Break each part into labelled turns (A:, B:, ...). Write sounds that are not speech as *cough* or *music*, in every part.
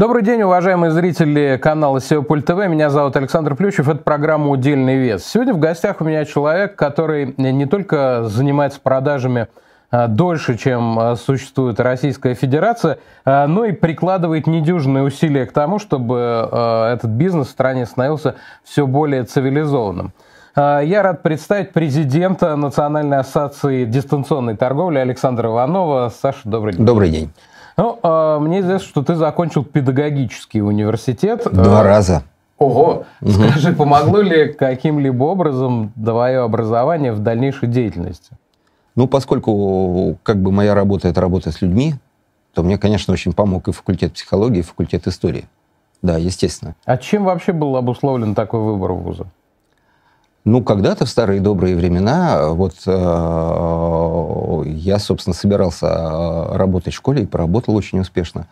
A: Добрый день, уважаемые зрители канала SEO Пульт ТВ. Меня зовут Александр Плющев. Это программа «Удельный вес». Сегодня в гостях у меня человек, который не только занимается продажами а, дольше, чем а, существует Российская Федерация, а, но и прикладывает недюжные усилия к тому, чтобы этот бизнес в стране становился все более цивилизованным. Я рад представить президента Национальной ассоциации дистанционной торговли Александра Иванова. Саша, добрый день. Добрый день. Ну, э, мне известно, что ты закончил педагогический университет. Два э, раза. Ого! Угу. Скажи, помогло ли каким-либо образом твое образование в дальнейшей деятельности?
B: Ну, поскольку как бы моя работа – это работа с людьми, то мне, конечно, очень помог и факультет психологии, и факультет истории. Да, естественно. А чем вообще
A: был обусловлен такой выбор вуза?
B: Ну, когда-то в старые добрые времена, вот э, я, собственно, собирался а, работать в школе и поработал очень успешно.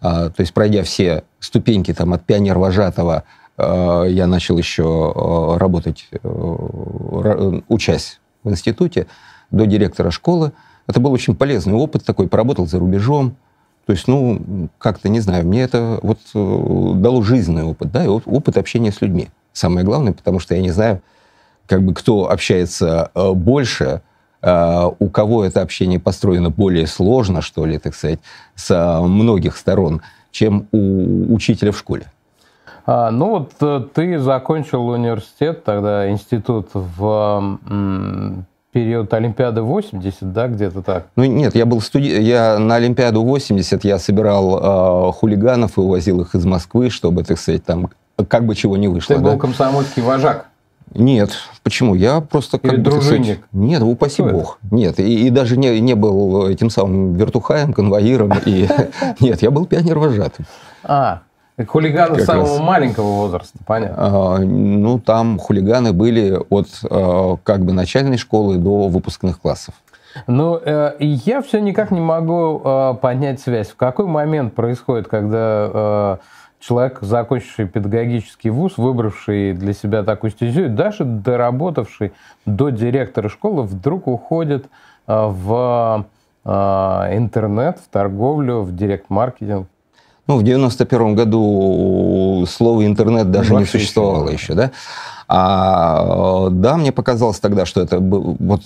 B: А, то есть, пройдя все ступеньки там, от пионер-вожатого, а, я начал еще работать, э, учась в институте, до директора школы. Это был очень полезный опыт такой, поработал за рубежом. То есть, ну, как-то, не знаю, мне это вот э, дало жизненный опыт, да, и опыт общения с людьми. Самое главное, потому что я не знаю, как бы кто общается э, больше, Э, у кого это общение построено более сложно, что ли, так сказать, с э, многих сторон, чем у учителя в школе.
A: А, ну вот э, ты закончил университет, тогда институт в период Олимпиады 80, да, где-то так?
B: Ну нет, я был студи... я на Олимпиаду 80 я собирал э, хулиганов и увозил их из Москвы, чтобы, так сказать, там как бы чего не вышло. Ты был да?
A: комсомольский вожак.
B: Нет, почему? Я просто как Или Дружинник. Сказать, нет, ну, упаси Кто бог. Это? Нет, и, и даже не, не был этим самым вертухаем, конвоиром. И... *laughs* Нет, я был пионер-вожатым. А, хулиганы как самого раз. маленького возраста, понятно. А, ну, там хулиганы были от а, как бы начальной школы до выпускных классов.
A: Ну, э, я все никак не могу э, а, понять связь. В какой момент происходит, когда... Э, человек, закончивший педагогический вуз, выбравший для себя такую стезю, даже доработавший до директора школы, вдруг уходит э, в э, интернет, в торговлю, в директ-маркетинг.
B: Ну, в 91 году слово «интернет» даже Вообще не существовало еще, да? А, э, да, мне показалось тогда, что это вот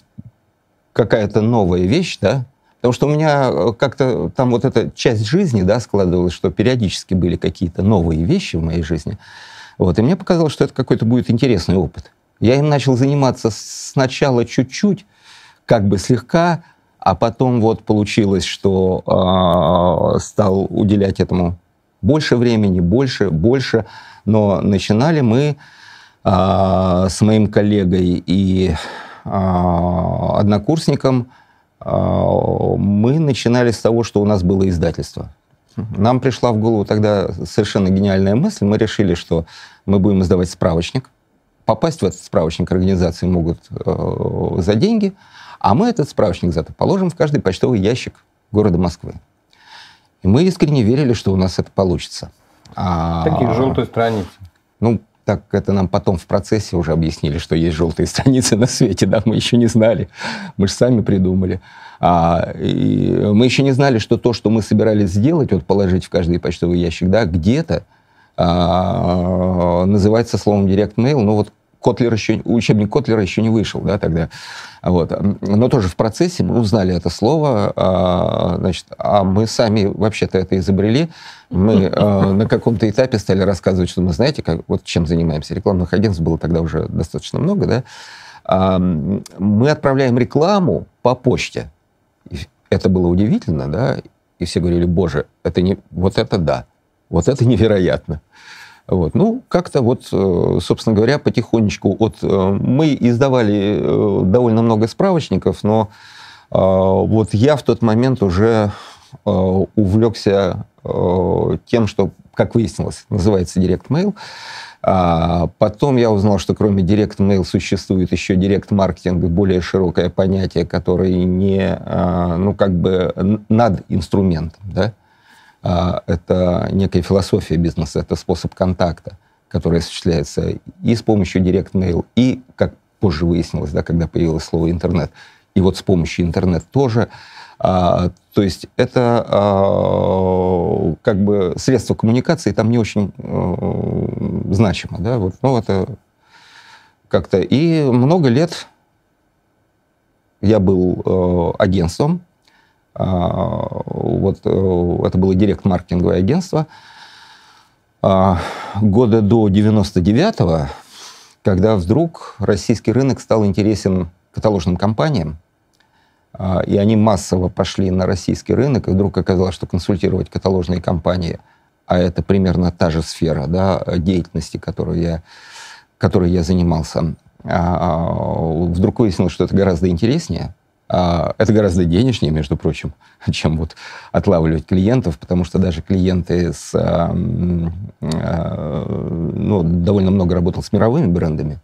B: какая-то новая вещь, да, Потому что у меня э, как-то там вот эта часть жизни да, складывалась, что периодически были какие-то новые вещи в моей жизни. Вот. И мне показалось, что это какой-то будет интересный опыт. Я им начал заниматься сначала чуть-чуть, как бы слегка, а потом вот получилось, что э, стал уделять этому больше времени, больше, больше. Но начинали мы э, с моим коллегой и э, однокурсником – а, мы начинали с того, что у нас было издательство. Нам пришла в голову тогда совершенно гениальная мысль. Мы решили, что мы будем издавать справочник. Попасть в этот справочник организации могут э, за деньги, а мы этот справочник зато положим в каждый почтовый ящик города Москвы. И мы искренне верили, что у нас это получится. А... Такие желтые страницы. Ну, так это нам потом в процессе уже объяснили, что есть желтые страницы на свете, да, мы еще не знали, мы же сами придумали. А, и мы еще не знали, что то, что мы собирались сделать, вот положить в каждый почтовый ящик, да, где-то а, называется словом direct mail, но вот Котлер еще, учебник Котлера еще не вышел, да, тогда. Вот. Но тоже в процессе мы узнали это слово, а, значит, а мы сами вообще-то это изобрели. Мы а, на каком-то этапе стали рассказывать, что мы, знаете, как, вот чем занимаемся. Рекламных агентств было тогда уже достаточно много, да. А, мы отправляем рекламу по почте. Это было удивительно, да, и все говорили, боже, это не, вот это да, вот это невероятно. Вот. Ну, как-то вот, э, собственно говоря, потихонечку от... Э, мы издавали э, довольно много справочников, но вот я в тот момент уже увлекся тем, что, как выяснилось, называется Direct Mail. А, потом я узнал, что кроме Direct Mail существует еще Direct Marketing, более широкое понятие, которое не, ну, как бы над инструментом, да? А, это некая философия бизнеса, это способ контакта, который осуществляется и с помощью директ-мейл, и, как позже выяснилось, да, когда появилось слово интернет, и вот с помощью интернет тоже. А, то есть это а, как бы средство коммуникации там не очень а, значимо, да, вот, ну это как-то. И много лет я был а, агентством, а, вот э, это было директ-маркетинговое агентство. А, года до 99-го, когда вдруг российский рынок стал интересен каталожным компаниям, а, и они массово пошли на российский рынок, и вдруг оказалось, что консультировать каталожные компании, а это примерно та же сфера да, деятельности, которую я, которой я занимался, вдруг выяснилось, что это гораздо интереснее, а, это гораздо денежнее, между прочим, *laughs* чем вот отлавливать клиентов, потому что даже клиенты с... А, а, ну, довольно много работал с мировыми брендами.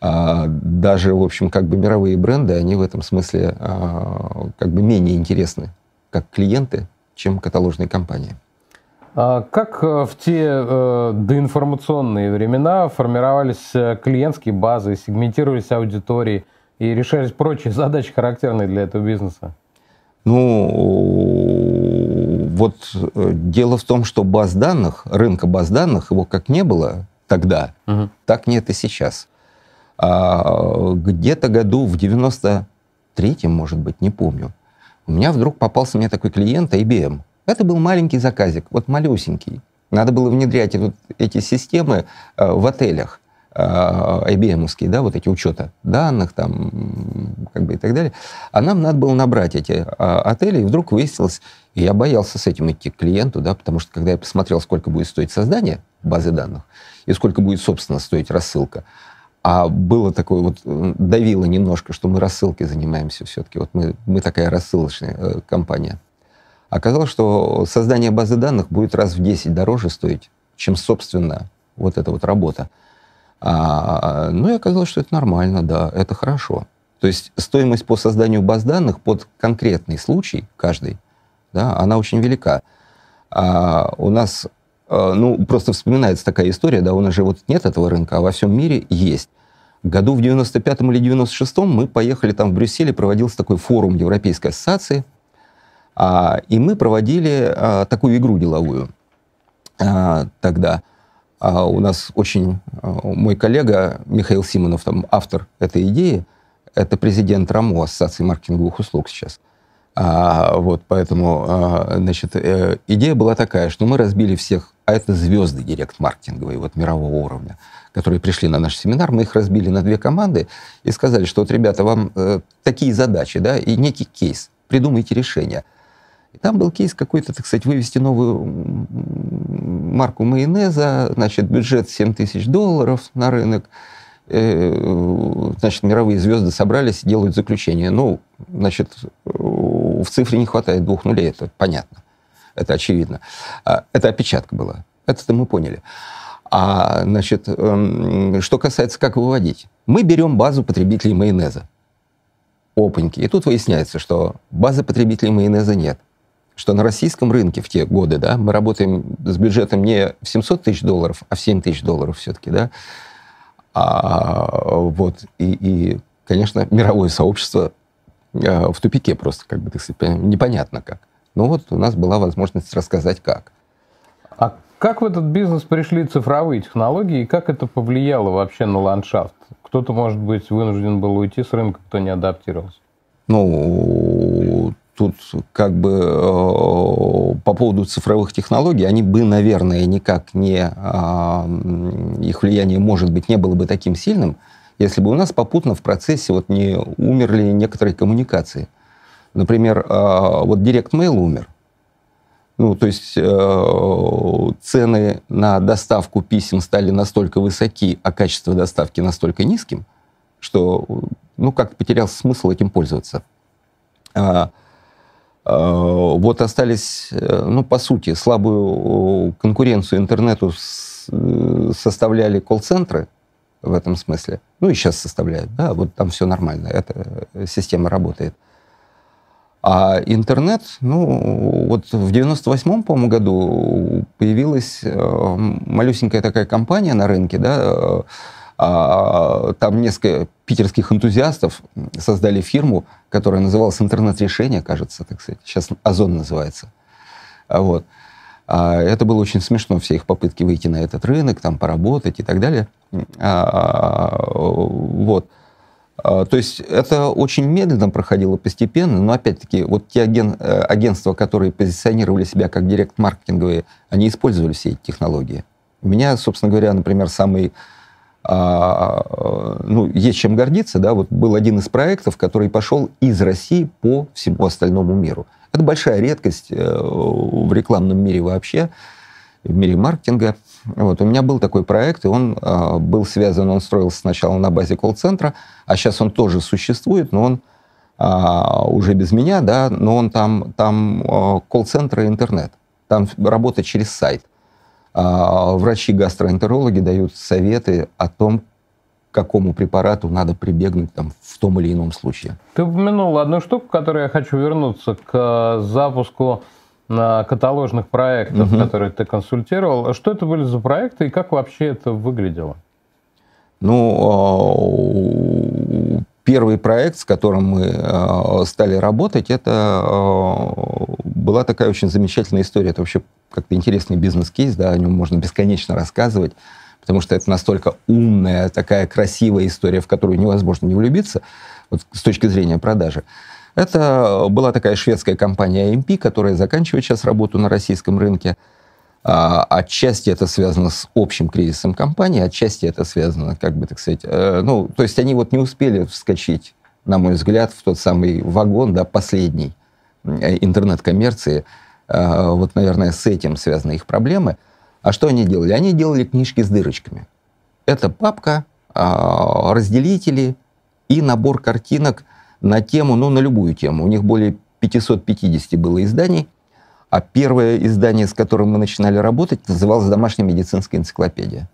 B: Даже, в общем, как бы мировые бренды, они в этом смысле как бы менее интересны как клиенты, чем каталожные компании.
A: Как э, в те э, доинформационные времена формировались э, клиентские базы, сегментировались аудитории – и решались прочие *laughs* задачи, характерные для этого бизнеса?
B: Ну, вот э, дело в том, что баз данных, рынка баз данных, его как не было тогда, угу. так нет и сейчас. А где-то году в 93-м, может быть, не помню, у меня вдруг попался мне такой клиент IBM. Эм. Это был маленький заказик, вот малюсенький. Надо было внедрять вот эти системы э, в отелях. Э, IBM, да, вот эти учета данных там, как бы и так далее. А нам надо было набрать эти а, отели, и вдруг выяснилось, и я боялся с этим идти к клиенту, да, потому что когда я посмотрел, сколько будет стоить создание базы данных, и сколько будет, собственно, стоить рассылка, а было такое вот, э, давило немножко, что мы рассылки занимаемся все-таки, вот мы, мы такая рассылочная э, компания. Оказалось, что создание базы данных будет раз в 10 дороже стоить, чем, собственно, вот эта вот работа. А, ну и оказалось, что это нормально, да, это хорошо. То есть стоимость по созданию баз данных под конкретный случай, каждый, да, она очень велика. А у нас, а, ну, просто вспоминается такая история, да, у нас же вот нет этого рынка, а во всем мире есть. Году в 95-м или 96-м мы поехали там в Брюссель и проводился такой форум Европейской ассоциации, а, и мы проводили а, такую игру деловую а, тогда – а у нас очень... А, мой коллега Михаил Симонов, там, автор этой идеи, это президент РАМО, Ассоциации маркетинговых услуг сейчас. А, вот, поэтому, а, значит, э, идея была такая, что мы разбили всех, а это звезды директ-маркетинговые, вот, мирового уровня, которые пришли на наш семинар, мы их разбили на две команды и сказали, что вот, ребята, вам э, такие задачи, да, и некий кейс, придумайте решение – и там был кейс какой-то, так сказать, вывести новую марку майонеза, значит, бюджет 7 тысяч долларов на рынок, э, значит, мировые звезды собрались и делают заключение. Ну, значит, в цифре не хватает двух нулей, это понятно, это очевидно. А, это опечатка была, это-то мы поняли. А, значит, эм, что касается, как выводить. Мы берем базу потребителей майонеза. Опаньки. И тут выясняется, что базы потребителей майонеза нет – что на российском рынке в те годы, да, мы работаем с бюджетом не в 700 тысяч долларов, а в 7 тысяч долларов все-таки, да, а, вот, и, и, конечно, мировое сообщество э, в тупике просто, как бы, так сказать, непонятно как. Но вот у нас была возможность рассказать как.
A: А как в этот бизнес пришли цифровые технологии и как это повлияло вообще на ландшафт? Кто-то, может быть, вынужден был уйти с рынка, кто не адаптировался.
B: Ну, тут как бы э, по поводу цифровых технологий, они бы, наверное, никак не... Э, их влияние, может быть, не было бы таким сильным, если бы у нас попутно в процессе вот не умерли некоторые коммуникации. Например, э, вот директ DirectMail умер. Ну, то есть цены на доставку писем стали настолько высоки, а качество доставки настолько низким, что, ну, как то потерялся смысл этим пользоваться. А, Э, вот остались, э, ну, по сути, слабую э, конкуренцию интернету составляли колл-центры в этом смысле. Ну, и сейчас составляют, да, вот там все нормально, эта система работает. А интернет, ну, вот в 98-м, по-моему, году появилась малюсенькая такая компания на рынке, да, а, там несколько питерских энтузиастов создали фирму, которая называлась «Интернет-решение», кажется, так сказать. Сейчас «Озон» называется. А, вот. А, это было очень смешно, все их попытки выйти на этот рынок, там поработать и так далее. Вот. То есть это очень медленно проходило, постепенно, но опять-таки вот те аген, э, агентства, которые позиционировали себя как директ-маркетинговые, они использовали все эти технологии. У меня, собственно говоря, например, самый а, ну, есть чем гордиться, да, вот был один из проектов, который пошел из России по всему остальному миру. Это большая редкость э, в рекламном мире вообще, в мире маркетинга. Вот, у меня был такой проект, и он э, был связан, он строился сначала на базе колл-центра, а сейчас он тоже существует, но он э, уже без меня, да, но он там, там э, колл-центр и интернет. Там работа через сайт. А, Врачи-гастроэнтерологи дают советы о том, к какому препарату надо прибегнуть там, в том или ином случае.
A: Ты упомянул одну штуку, которую я хочу вернуться к э, запуску э, каталожных проектов, угу. которые ты консультировал. Что это были за проекты и как вообще это выглядело?
B: Ну, а, Первый проект, с которым мы э, стали работать, это э, была такая очень замечательная история. Это вообще как-то интересный бизнес-кейс, да, о нем можно бесконечно рассказывать, потому что это настолько умная, такая красивая история, в которую невозможно не влюбиться вот, с точки зрения продажи. Это была такая шведская компания AMP, которая заканчивает сейчас работу на российском рынке. А, отчасти это связано с общим кризисом компании, отчасти это связано, как бы так сказать, э, ну, то есть они вот не успели вскочить, на мой взгляд, в тот самый вагон, да, последний э, интернет-коммерции. А, вот, наверное, с этим связаны их проблемы. А что они делали? Они делали книжки с дырочками. Это папка, а, разделители и набор картинок на тему, ну, на любую тему. У них более 550 было изданий а первое издание, с которым мы начинали работать, называлось «Домашняя медицинская энциклопедия».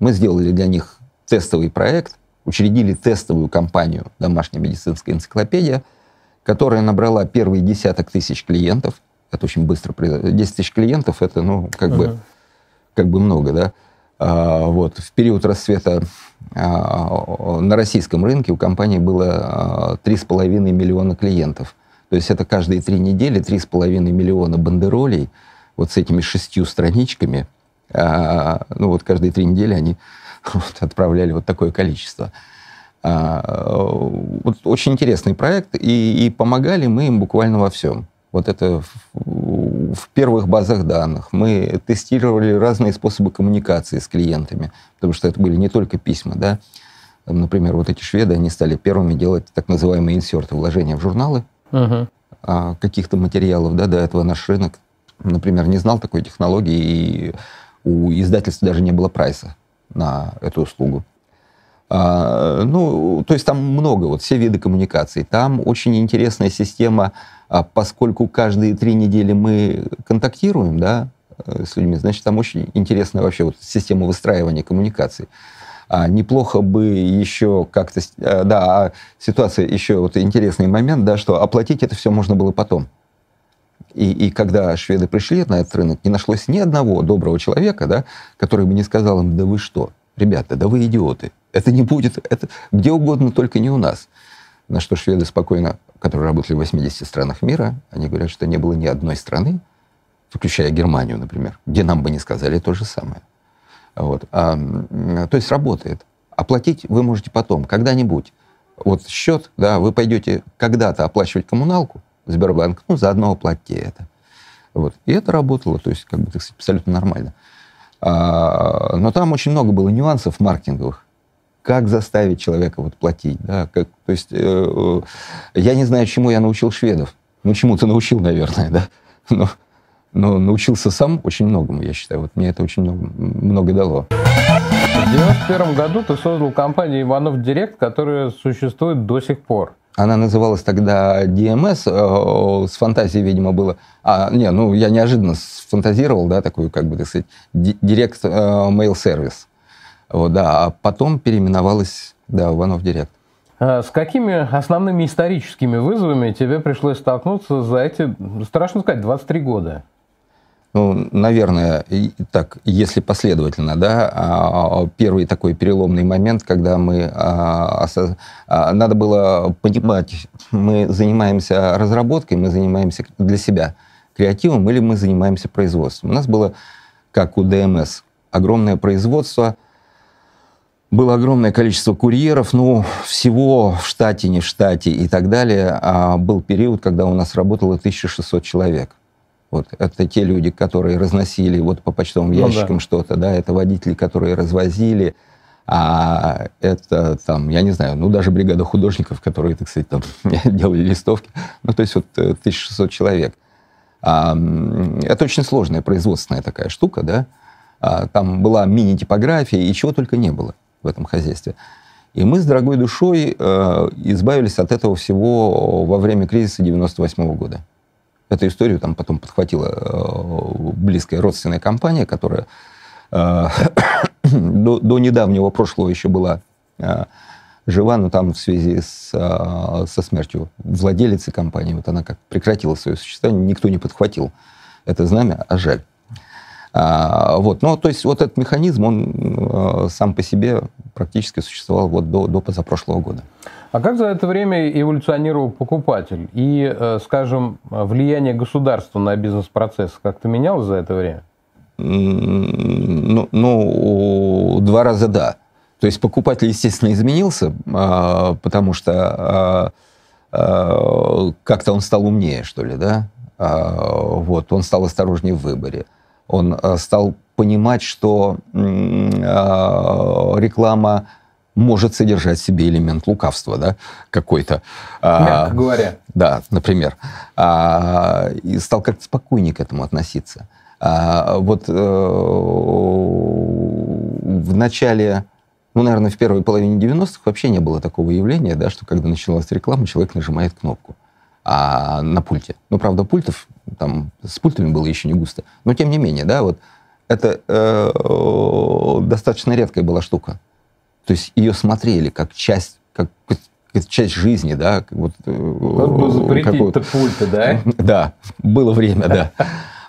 B: Мы сделали для них тестовый проект, учредили тестовую компанию «Домашняя медицинская энциклопедия», которая набрала первые десяток тысяч клиентов. Это очень быстро. 10 тысяч клиентов — это, ну, как, uh-huh. бы, как бы много, да? А, вот. В период расцвета а, на российском рынке у компании было 3,5 а, миллиона клиентов — то есть это каждые три недели три с половиной миллиона бандеролей вот с этими шестью страничками. А, ну вот каждые три недели они *laughs* вот, отправляли вот такое количество. А, вот очень интересный проект, и, и помогали мы им буквально во всем. Вот это в, в первых базах данных. Мы тестировали разные способы коммуникации с клиентами, потому что это были не только письма, да. Например, вот эти шведы, они стали первыми делать так называемые инсерты, вложения в журналы угу. каких-то материалов, да, до этого наш рынок, например, не знал такой технологии, и у издательства даже не было прайса на эту услугу. А, ну, то есть там много, вот все виды коммуникаций. Там очень интересная система, а поскольку каждые три недели мы контактируем, да, э, с людьми, значит, там очень интересная вообще вот система выстраивания коммуникаций. А, неплохо бы еще как-то... Э, да, а ситуация еще вот интересный момент, да, что оплатить это все можно было потом. И, и когда шведы пришли на этот рынок, не нашлось ни одного доброго человека, да, который бы не сказал им, да вы что, ребята, да вы идиоты, это не будет, это где угодно, только не у нас. На что шведы спокойно, которые работали в 80 странах мира, они говорят, что не было ни одной страны, включая Германию, например, где нам бы не сказали то же самое. Вот. А, то есть работает. Оплатить вы можете потом, когда-нибудь. Вот счет, да, вы пойдете когда-то оплачивать коммуналку в Сбербанк, ну, заодно оплатите это. Вот. И это работало, то есть, как бы, так сказать, абсолютно нормально. А, но там очень много было нюансов маркетинговых. Как заставить человека вот платить, да, как, то есть, э, э я не знаю, чему я научил шведов. Ну, чему-то научил, наверное, да. *laughs* Но но научился сам очень многому, я считаю. Вот мне это очень много, много дало.
A: В 91 году ты создал компанию
B: «Иванов Директ», которая существует до сих пор. Она называлась тогда DMS, эм э, с фантазией, видимо, было. А, не, ну, я неожиданно сфантазировал, да, такую, как бы, так сказать, директ э, Mail Service. Вот, да, а потом переименовалась, да, Иванов Директ.
A: Э, с какими основными историческими вызовами тебе пришлось столкнуться за эти, ну, страшно сказать, 23 года?
B: Ну, наверное, так, если последовательно, да, а, а, первый такой переломный момент, когда мы... А, надо было понимать, мы занимаемся разработкой, мы занимаемся для себя креативом или мы занимаемся производством. У нас было, как у ДМС, огромное производство, было огромное количество курьеров, ну, всего в штате, не в штате и так далее. Был период, когда у нас работало 1600 человек – вот это те люди, которые разносили вот по почтовым ящикам ну, да. что-то, да, это водители, которые развозили, а это там, я не знаю, ну даже бригада художников, которые, так сказать, там *laughs* делали листовки, ну то есть вот 1600 э, человек. А, это очень сложная производственная такая штука, да, а, там была мини-типография и чего только не было в этом хозяйстве. И мы с дорогой душой э, избавились от этого всего во время кризиса 98 года. Эту историю там потом подхватила э, близкая родственная компания, которая э, *coughs* до, до недавнего прошлого еще была э, жива, но там в связи с, со смертью владелицы компании, вот она как прекратила свое существование, никто не подхватил это знамя, а жаль. А, вот, ну, то есть вот этот механизм, он сам по себе практически существовал вот до, до позапрошлого года.
A: А как за это время эволюционировал покупатель? И, э, скажем, влияние государства на бизнес-процесс как-то менялось за это время?
B: Ну, ну, два раза да. То есть покупатель, естественно, изменился, а, потому что а, а, как-то он стал умнее, что ли, да? Вот, он стал осторожнее в выборе. Он стал понимать, что реклама может содержать в себе элемент лукавства, да, какой-то. А, Мягко а, говоря. Да, например. А, и стал как-то спокойнее к этому относиться. А, вот э, в начале, ну, наверное, в первой половине 90-х вообще не было такого явления, да, что когда началась реклама, человек нажимает кнопку а, на пульте. Ну, правда, пультов там с пультами было еще не густо. Но тем не менее, да, вот это э, э достаточно редкая была штука. То есть ее смотрели как часть, как часть жизни, да. Как вот, э, Надо было запретить-то
A: пульты, да?
B: *laughs* Да, было время, да. *laughs*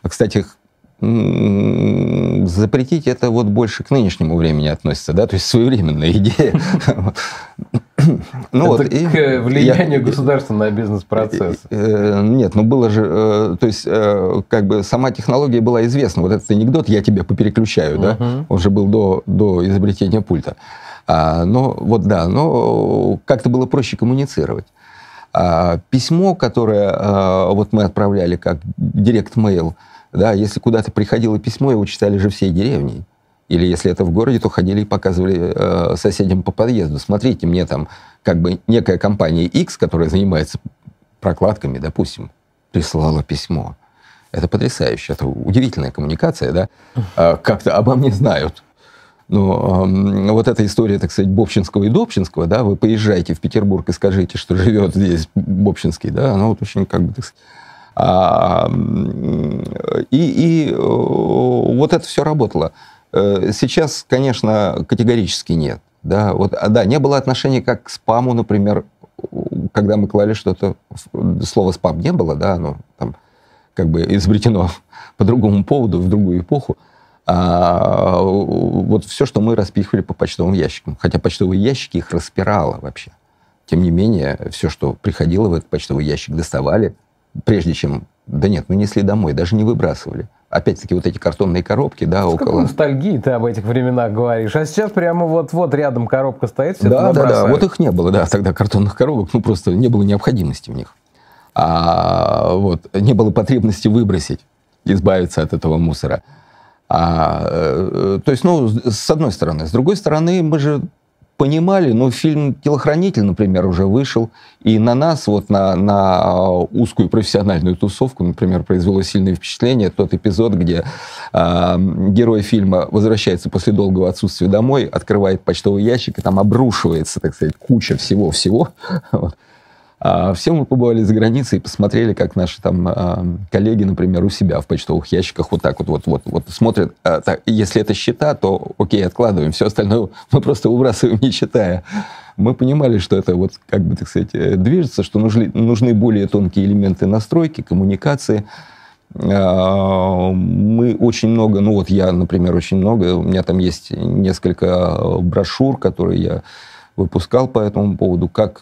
B: А, кстати, запретить это вот больше к нынешнему времени относится, да, то есть своевременная идея. Ну, это вот, к влиянию я, государства на бизнес-процесс. Э, э, нет, ну было же, то есть как бы сама технология была известна. Вот этот анекдот «я тебя попереключаю», uh-huh. да, он же был до, до изобретения пульта. А, но вот да, но как-то было проще коммуницировать. А, письмо, которое а, вот мы отправляли как директ-мейл, да, если куда-то приходило письмо, его читали же всей деревней. Или если это в городе, то ходили и показывали э, соседям по подъезду. Смотрите, мне там как бы некая компания X, которая занимается прокладками, допустим, прислала письмо. Это потрясающе, это удивительная коммуникация, да? Э, как-то обо мне знают. Но ну, э, вот эта история, так сказать, Бобчинского и Добчинского, да, вы поезжайте в Петербург и скажите, что живет здесь Бобчинский, да, она вот очень, как бы, так сказать, а, и, и вот это все работало. Э, сейчас, конечно, категорически нет. Да, вот, а, да, не было отношения как к спаму, например, когда мы клали что-то, слово спам не было, да, оно там как бы изобретено *laughs* по другому поводу, в другую эпоху а, вот все, что мы распихивали по почтовым ящикам. Хотя почтовые ящики их распирало вообще. Тем не менее, все, что приходило в этот почтовый ящик, доставали, прежде чем... Да нет, мы несли домой, даже не выбрасывали опять-таки вот эти картонные коробки, да, С около...
A: ностальгии ты об этих временах говоришь? А сейчас прямо вот-вот рядом коробка стоит, все Да, да, да, вот
B: их не было, да, тогда картонных коробок, ну просто не было необходимости в них. А вот, не было потребности выбросить, избавиться от этого мусора. А, э, э, то есть, ну, с одной стороны. С другой стороны, мы же понимали, ну, фильм «Телохранитель», например, уже вышел, и на нас, вот на, на э, узкую профессиональную тусовку, например, произвело сильное впечатление тот эпизод, где э, герой фильма возвращается после долгого отсутствия домой, открывает почтовый ящик, и там обрушивается, так сказать, куча всего-всего. *laughs* Вот. -всего а, все мы побывали за границей и посмотрели, как наши там а, коллеги, например, у себя в почтовых ящиках вот так вот, вот, вот, вот смотрят. А, так, если это счета, то окей, откладываем. Все остальное *laughs* мы просто выбрасываем, не читая. Мы понимали, что это вот, как бы, так сказать, э, движется, что нужны, нужны более тонкие элементы настройки, коммуникации. Мы очень много, ну вот я, например, очень много, у меня там есть несколько э, брошюр, которые я выпускал по этому поводу, как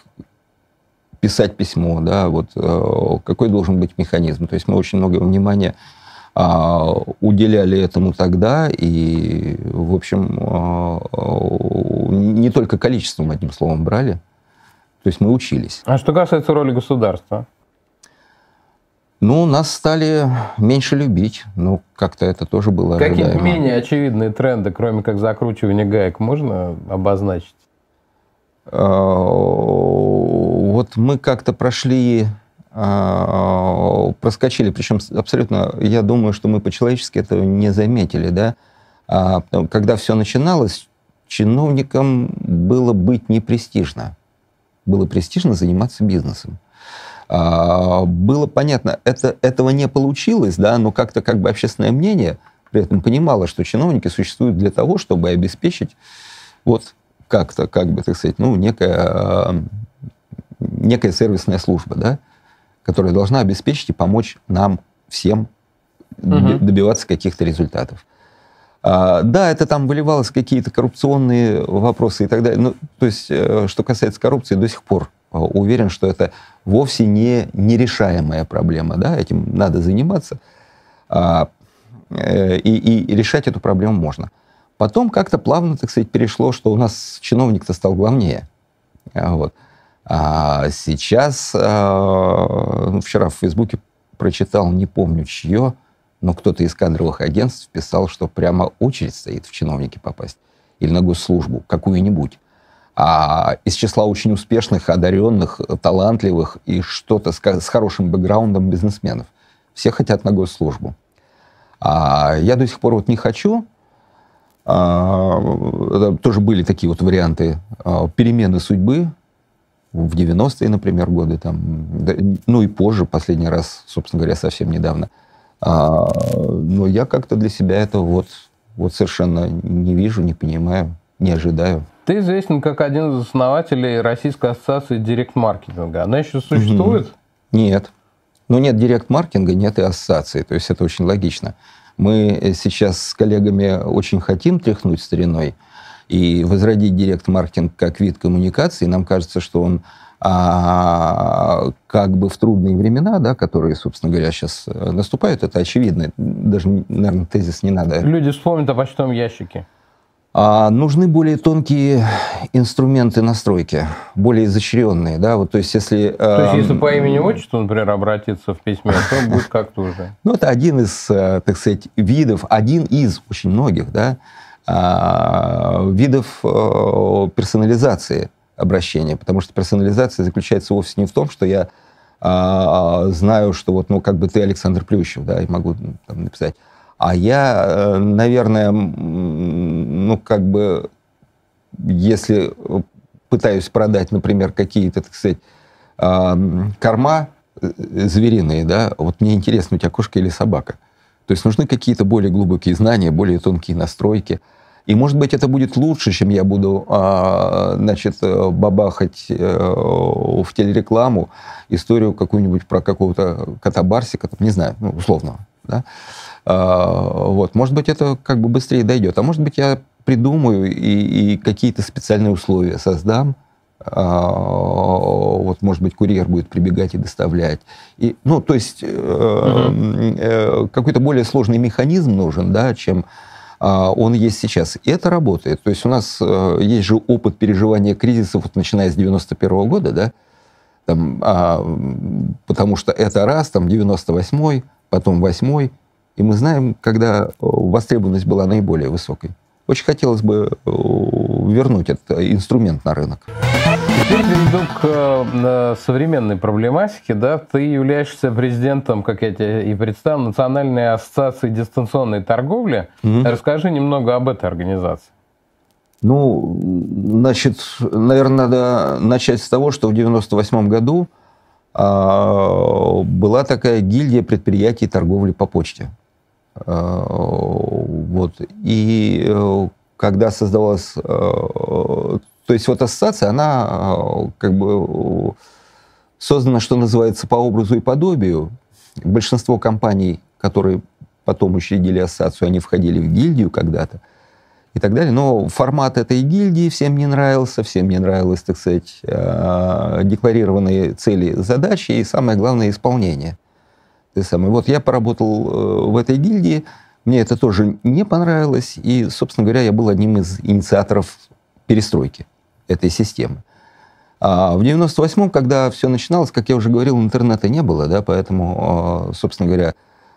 B: писать письмо, да, вот э, какой должен быть механизм. То есть мы очень много внимания а, уделяли этому тогда, и, в общем, а, не только количеством, одним словом, брали, то есть мы учились. А что касается роли государства? Ну, нас стали меньше любить. Ну, как-то это тоже было Какие ожидаемо. менее
A: очевидные тренды, кроме как закручивания гаек,
B: можно обозначить? А, вот мы как-то прошли, а, проскочили, причем абсолютно, я думаю, что мы по-человечески этого не заметили, да. А, ну, когда все начиналось, чиновникам было быть непрестижно. Было престижно заниматься бизнесом. А, было понятно, это, этого не получилось, да, но как-то как бы общественное мнение при этом понимало, что чиновники существуют для того, чтобы обеспечить вот как-то, как бы, так сказать, ну, некое некая сервисная служба, да, которая должна обеспечить и помочь нам всем угу. добиваться каких-то результатов. А, да, это там выливалось какие-то коррупционные вопросы и так далее. Ну, то есть, э, что касается коррупции, до сих пор э, уверен, что это вовсе не нерешаемая проблема, да, этим надо заниматься. А, э, и, и решать эту проблему можно. Потом как-то плавно, так сказать, перешло, что у нас чиновник-то стал главнее. А, вот. А сейчас, э, ну, вчера в Фейсбуке прочитал, не помню чье, но кто-то из кадровых агентств писал, что прямо очередь стоит в чиновники попасть или на госслужбу какую-нибудь. А из числа очень успешных, одаренных, талантливых и что-то с, с хорошим бэкграундом бизнесменов. Все хотят на госслужбу. А я до сих пор вот не хочу. А, тоже были такие вот варианты а, перемены судьбы в 90-е, например, годы, там, ну и позже, последний раз, собственно говоря, совсем недавно. А, но я как-то для себя это вот, вот совершенно не вижу, не понимаю, не ожидаю.
A: Ты известен как один из основателей Российской ассоциации директ-маркетинга. Она еще существует? Угу.
B: Нет. Ну, нет директ-маркетинга, нет и ассоциации. То есть это очень логично. Мы сейчас с коллегами очень хотим тряхнуть стариной, и возродить директ-маркетинг как вид коммуникации. Нам кажется, что он а, как бы в трудные времена, да, которые, собственно говоря, сейчас э, наступают, это очевидно. Даже, наверное, тезис не надо.
A: Люди вспомнят о почтовом ящике.
B: А, нужны более тонкие инструменты настройки, более изощренные, да, вот, то есть если... То есть если эм, по имени
A: отчеству, например, обратиться в письме, то будет как-то уже.
B: Ну, это один из, э, так сказать, видов, один из очень многих, да, Э, видов э, персонализации обращения, потому что персонализация заключается вовсе не в том, что я э, знаю, что вот, ну, как бы ты Александр Плющев, да, и могу там, написать. А я, наверное, ну, как бы, если пытаюсь продать, например, какие-то, так сказать, корма звериные, да, вот мне интересно, у тебя кошка или собака. То есть нужны какие-то более глубокие знания, более тонкие настройки. И, может быть, это будет лучше, чем я буду, а, значит, э, бабахать э, в телерекламу историю какую-нибудь про какого-то кота-барсика, не знаю, ну, условно. Да? А, вот. Может быть, это как бы быстрее дойдет. А может быть, я придумаю и, и какие-то специальные условия создам, а, вот, может быть, курьер будет прибегать и доставлять. И, ну, то есть угу. э, какой-то более сложный механизм нужен, да, чем а, он есть сейчас. И это работает. То есть у нас э, есть же опыт переживания кризисов, вот, начиная с 91 -го года, да, там, а, потому что это раз, там, 98-й, потом 8-й, и мы знаем, когда востребованность была наиболее высокой. Очень хотелось бы э, вернуть этот инструмент на рынок. Теперь перейдем к э,
A: современной проблематике. Да? Ты являешься президентом, как я тебе и представил, Национальной ассоциации дистанционной торговли. mm Расскажи немного об этой организации.
B: Ну, значит, наверное, надо начать с того, что в 1998 году а, была такая гильдия предприятий торговли по почте. А, вот. И э, когда создавалась э, то есть вот ассоциация, она э, как бы э, создана, что называется, по образу и подобию. Большинство компаний, которые потом учредили ассоциацию, они входили в гильдию когда-то и так далее. Но формат этой гильдии всем не нравился, всем не нравилось, так сказать, э, декларированные цели, задачи и, самое главное, исполнение. Ты самый. Вот я поработал в этой гильдии, мне это тоже не понравилось, и, собственно говоря, я был одним из инициаторов перестройки этой системы. А в 98-м, когда все начиналось, как я уже говорил, интернета не было, да, поэтому, а, собственно говоря,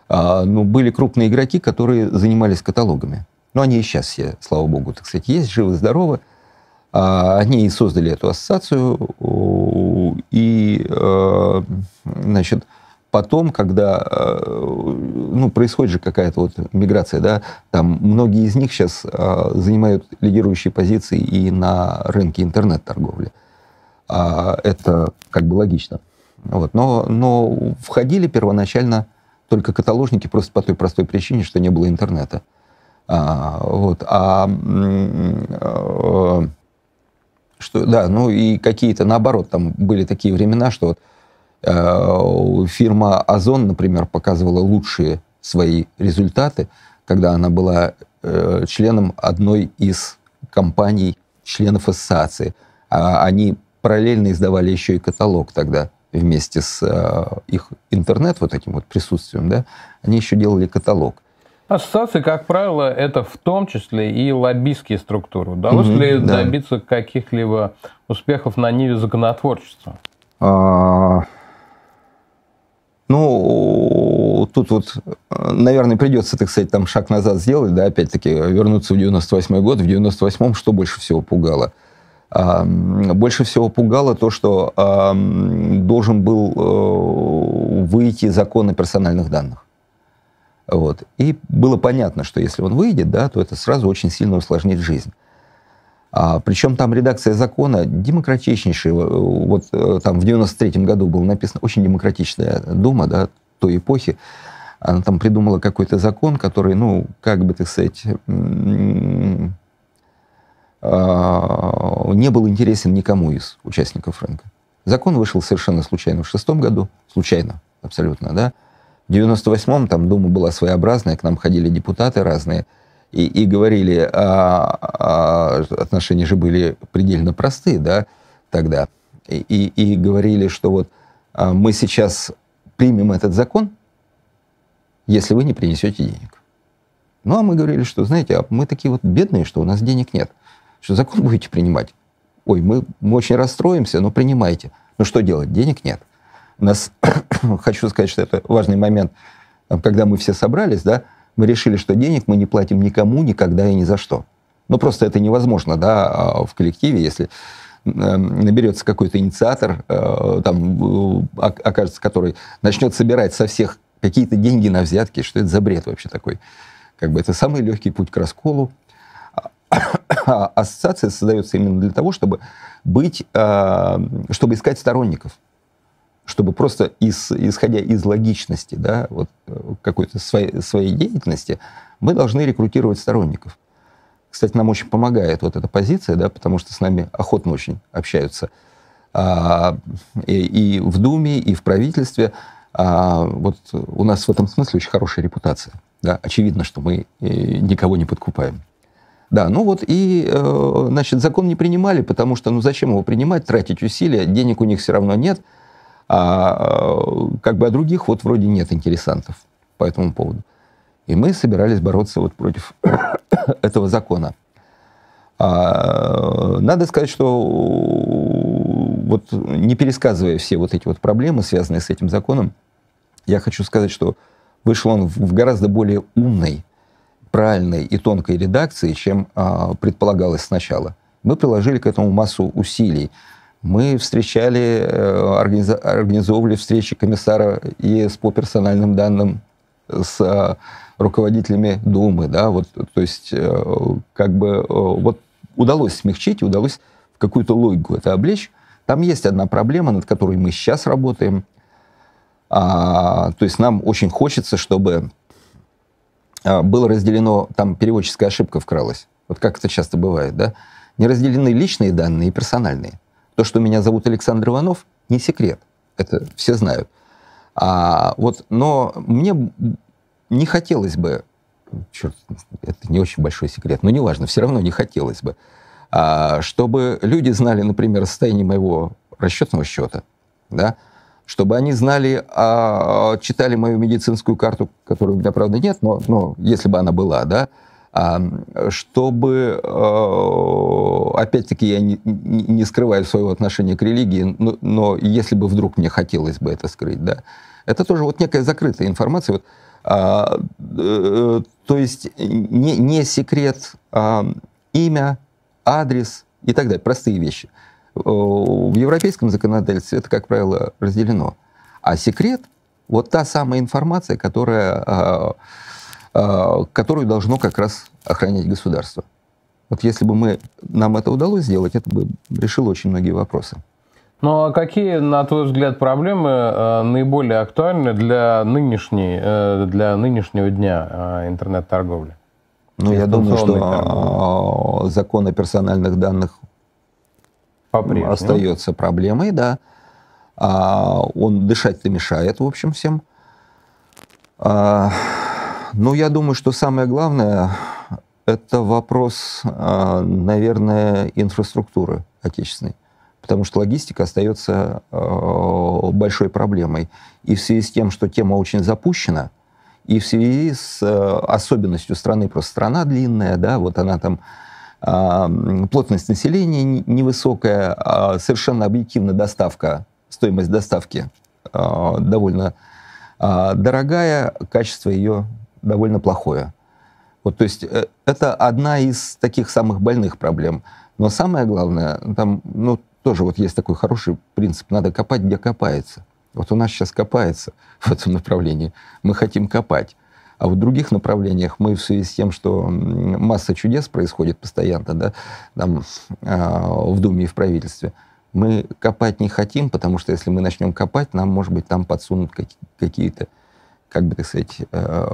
B: а, ну, были крупные игроки, которые занимались каталогами. Но они и сейчас все, слава богу, так сказать, есть, живы-здоровы. А, они и создали эту ассоциацию, и, значит, потом, когда э, ну, происходит же какая-то вот миграция, да, там многие из них сейчас э, занимают лидирующие позиции и на рынке интернет-торговли. А, это как бы логично. Вот. Но, но входили первоначально только каталожники просто по той простой причине, что не было интернета. А, вот. А, э, что, да, ну и какие-то, наоборот, там были такие времена, что вот Э, фирма Озон, например, показывала лучшие свои результаты, когда она была э, членом одной из компаний членов ассоциации. А они параллельно издавали еще и каталог тогда вместе с э, их интернет вот этим вот присутствием, да, они еще делали каталог.
A: Ассоциации, как правило, это в том числе и лоббистские структуры. Удалось mm-hmm, ли да. добиться каких-либо успехов на ниве законотворчества?
B: А, ну, тут вот, наверное, придется, так сказать, там шаг назад сделать, да, опять-таки, вернуться в 98 год. В 98-м что больше всего пугало? А, больше всего пугало то, что а, должен был э, выйти закон о персональных данных. Вот. И было понятно, что если он выйдет, да, то это сразу очень сильно усложнит жизнь. А, причем там редакция закона демократичнейшая. Э, вот э, там в 93 году было написано очень демократичная дума да, той эпохи. Она там придумала какой-то закон, который, ну, как бы, так сказать, а, не был интересен никому из участников рынка. Закон вышел совершенно случайно в шестом году, случайно, абсолютно, да. В 98-м там Дума была своеобразная, к нам ходили депутаты разные – и, и говорили, а, а отношения же были предельно простые, да, тогда, и, и, и говорили, что вот а мы сейчас примем этот закон, если вы не принесете денег. Ну, а мы говорили, что, знаете, а мы такие вот бедные, что у нас денег нет. Что закон будете принимать? Ой, мы, мы очень расстроимся, но принимайте. Ну, что делать? Денег нет. У нас, *coughs* хочу сказать, что это важный момент, когда мы все собрались, да, мы решили, что денег мы не платим никому, никогда и ни за что. Но просто это невозможно, да, а, в коллективе, если эм, наберется какой-то инициатор, э, там, окажется, который начнет собирать со всех какие-то деньги на взятки, что это за бред вообще такой. Как бы это самый легкий путь к расколу. А, *coughs* а ассоциация создается именно для того, чтобы быть, чтобы искать сторонников чтобы просто из, исходя из логичности да, вот э, какой-то своей, своей деятельности, мы должны рекрутировать сторонников. Кстати, нам очень помогает вот эта позиция, да, потому что с нами охотно очень общаются а, и, и в Думе, и в правительстве. А, вот у нас в этом смысле очень хорошая репутация. Да? Очевидно, что мы э, никого не подкупаем. Да, ну вот и, э, значит, закон не принимали, потому что, ну зачем его принимать, тратить усилия, денег у них все равно нет – а э, как бы о а других вот вроде нет интересантов по этому поводу. И мы собирались бороться вот против *coughs* этого закона. А, надо сказать, что э, вот не пересказывая все вот эти вот проблемы, связанные с этим законом, я хочу сказать, что вышел он в гораздо более умной, правильной и тонкой редакции, чем а, предполагалось сначала. Мы приложили к этому массу усилий. Мы встречали, э, организовывали встречи комиссара ЕС по персональным данным с э, руководителями Думы, да, вот, то есть, э, как бы, вот удалось смягчить, удалось в какую-то логику это облечь. Там есть одна проблема, над которой мы сейчас работаем. А, то есть нам очень хочется, чтобы а, было разделено, там переводческая ошибка вкралась, вот как это часто бывает, да, не разделены личные данные и персональные. То, что меня зовут Александр Иванов, не секрет. Это все знают. А, вот, но мне не хотелось бы, черт, это не очень большой секрет, но неважно, все равно не хотелось бы, а, чтобы люди знали, например, состояние моего расчетного счета, да, чтобы они знали, а, читали мою медицинскую карту, которой у меня, правда, нет, но, но если бы она была, да, чтобы, э, опять-таки, я не, скрываю своего отношения к религии, но, если бы вдруг мне хотелось бы это скрыть, да, это тоже вот некая закрытая информация. Вот, а, э, то есть не, не секрет а, имя, адрес и так далее, простые вещи. В европейском законодательстве это, как правило, разделено. А секрет вот та самая информация, которая а, Э, которую должно как раз охранять государство. Вот если бы мы, нам это удалось сделать, это бы решило очень многие вопросы.
A: Ну а какие, на твой взгляд, проблемы э, наиболее актуальны для, нынешней, э, для нынешнего дня э,
B: интернет-торговли? Ну, я думаю, что а, торговли. закон о персональных данных остается проблемой, да. А, он дышать-то мешает, в общем, всем. А, ну, я думаю, что самое главное – это вопрос, а, наверное, инфраструктуры отечественной, потому что логистика остается а, большой проблемой. И в связи с тем, что тема очень запущена, и в связи с а, особенностью страны, просто страна длинная, да, вот она там плотность населения невысокая, совершенно объективно доставка, стоимость доставки довольно дорогая, качество ее довольно плохое. Вот, то есть э, это одна из таких самых больных проблем. Но самое главное, ну, там, ну, тоже вот есть такой хороший принцип, надо копать, где копается. Вот у нас сейчас копается *laughs* в этом направлении. Мы хотим копать. А в других направлениях мы в связи с тем, что масса чудес происходит постоянно, да, там, э, в Думе и в правительстве, мы копать не хотим, потому что если мы начнем копать, нам, может быть, там подсунут какие-то как бы так сказать, э,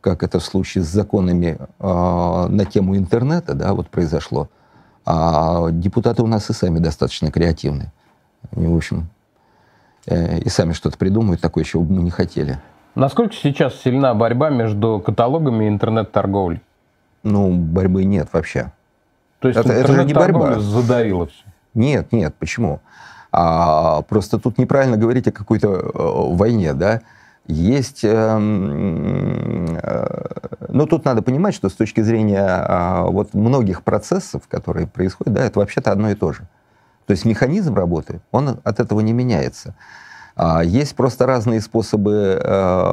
B: как это в случае с законами э, на тему интернета, да, вот произошло. А депутаты у нас и сами достаточно креативны. Они, в общем, э, и сами что-то придумают, такое, еще бы мы не хотели.
A: Насколько сейчас сильна борьба между каталогами
B: и интернет-торговлей? Ну, борьбы нет вообще.
A: То есть это, это же не борьба. задавило
B: все? Нет, нет, почему? А, просто тут неправильно говорить о какой-то войне, да? Есть, эм, э, ну тут надо понимать, что с точки зрения а, вот многих процессов, которые происходят, да, это вообще-то одно и то же. То есть механизм работы, он от этого не меняется. А, есть просто разные способы э,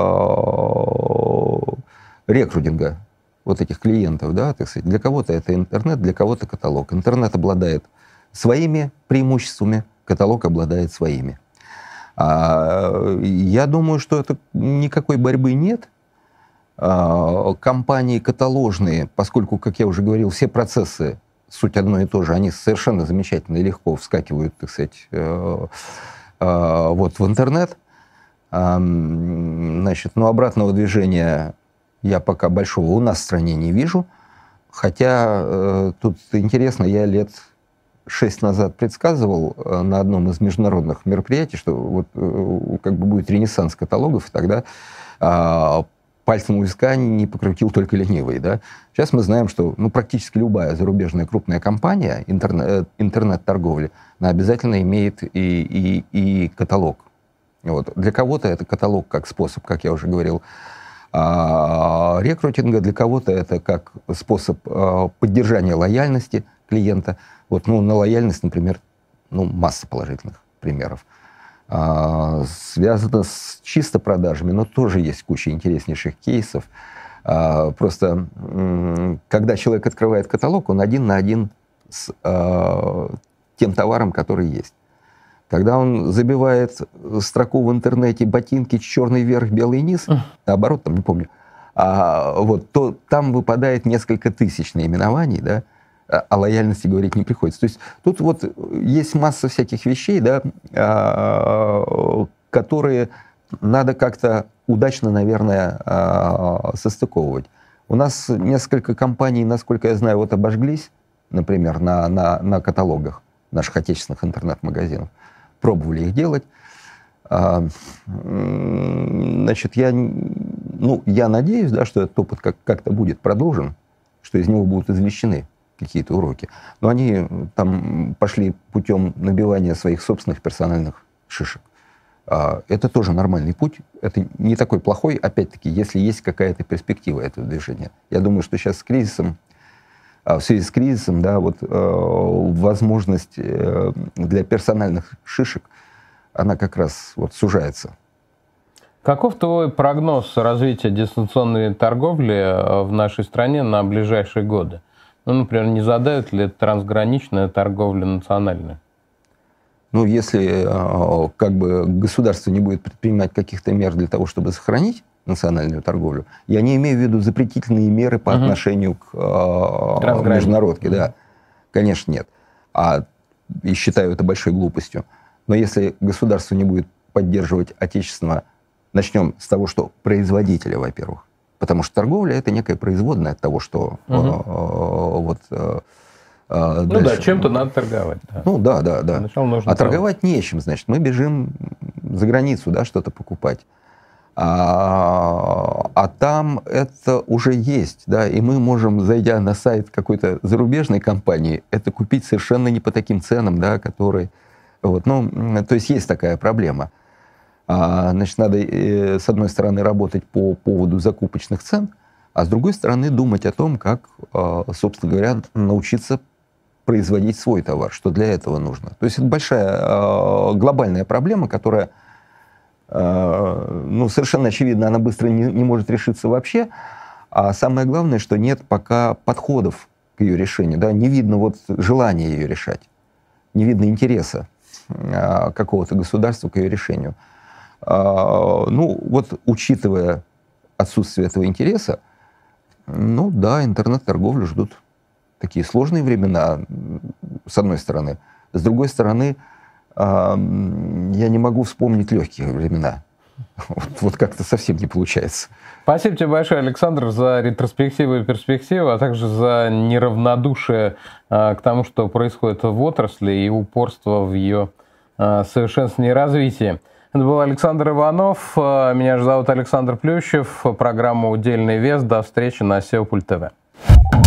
B: рекрутинга вот этих клиентов, да, так сказать. Для кого-то это интернет, для кого-то каталог. Интернет обладает своими преимуществами, каталог обладает своими. А, я думаю, что это никакой борьбы нет. А, компании каталожные, поскольку, как я уже говорил, все процессы суть одно и то же, они совершенно замечательно и легко вскакивают, так сказать, э, э, вот в интернет. Значит, но обратного движения я пока большого у нас в стране не вижу. Хотя э, тут интересно, я лет шесть назад предсказывал э, на одном из международных мероприятий, что вот э, как бы будет ренессанс каталогов, и тогда а, пальцем у виска не покрутил только ленивый, да. Сейчас мы знаем, что ну, практически любая зарубежная крупная компания интерне- э, интернет-торговли, она обязательно имеет и, и, и каталог. Вот. Для кого-то это каталог как способ, как я уже говорил, а, рекрутинга, для кого-то это как способ а, поддержания лояльности клиента – вот, ну, на лояльность, например, ну, масса положительных примеров. А, связано с чисто продажами, но тоже есть куча интереснейших кейсов. А, просто когда человек открывает каталог, он один на один с а, тем товаром, который есть. Когда он забивает строку в интернете ботинки черный верх, белый низ, наоборот, там не помню, а, вот, то там выпадает несколько тысяч наименований, да, Э, о лояльности говорить не приходится. То есть тут вот э, есть масса всяких вещей, да, а, которые надо как-то удачно, наверное, а, состыковывать. У нас несколько компаний, насколько я знаю, вот обожглись, например, на, на, на каталогах наших отечественных интернет-магазинов. Пробовали их делать. А, значит, я, ну, я надеюсь, да, что этот опыт как- как-то будет продолжен, что из него будут извлечены какие-то уроки. Но они э, там пошли путем набивания своих собственных персональных шишек. А, это тоже нормальный путь. Это не такой плохой, опять-таки, если есть какая-то перспектива этого движения. Я думаю, что сейчас с кризисом, а, в связи с кризисом, да, вот э, возможность э, для персональных шишек, она как раз вот сужается.
A: Каков твой прогноз развития дистанционной торговли в нашей стране на ближайшие годы? Ну, например, не задают ли трансграничная торговля национальная?
B: Ну, если а, как бы государство не будет предпринимать каких-то мер для того, чтобы сохранить национальную торговлю, я не имею в виду запретительные меры по угу. отношению к э, международке, да, конечно нет, а и считаю это большой глупостью. Но если государство не будет поддерживать отечественного, начнем с того, что производителя, во-первых, Потому что торговля это некая производная от того, что угу. вот. Э, ну дальше. Ну да, чем-то надо торговать. Да. Ну да, да, да. Сначала нужно а торговать нечем, значит, мы бежим за границу, да, что-то покупать. А, а там это уже есть, да, и мы можем, зайдя на сайт какой-то зарубежной компании, это купить совершенно не по таким ценам, да, которые, вот, ну, то есть есть такая проблема. А, значит, надо, э, с одной стороны, работать по поводу закупочных цен, а с другой стороны, думать о том, как, а, собственно говоря, научиться производить свой товар, что для этого нужно. То есть это большая а, глобальная проблема, которая ну, совершенно очевидно, она быстро не, не может решиться вообще. А самое главное, что нет пока подходов к ее решению. Да? Не видно вот желания ее решать, не видно интереса какого-то государства к ее решению. А, ну, вот учитывая отсутствие этого интереса, ну да, интернет-торговлю ждут такие сложные времена, с одной стороны. С другой стороны, а, я не могу вспомнить легкие времена. *laughs* Вот, вот как-то совсем не получается.
A: Спасибо тебе большое, Александр, за ретроспективу и перспективу, а также за неравнодушие а, к тому, что происходит в отрасли и упорство в ее а, совершенствовании и развитии. Это был Александр Иванов. Меня же зовут Александр Плющев. Программа «Удельный вес». До встречи на SEO Пульт ТВ.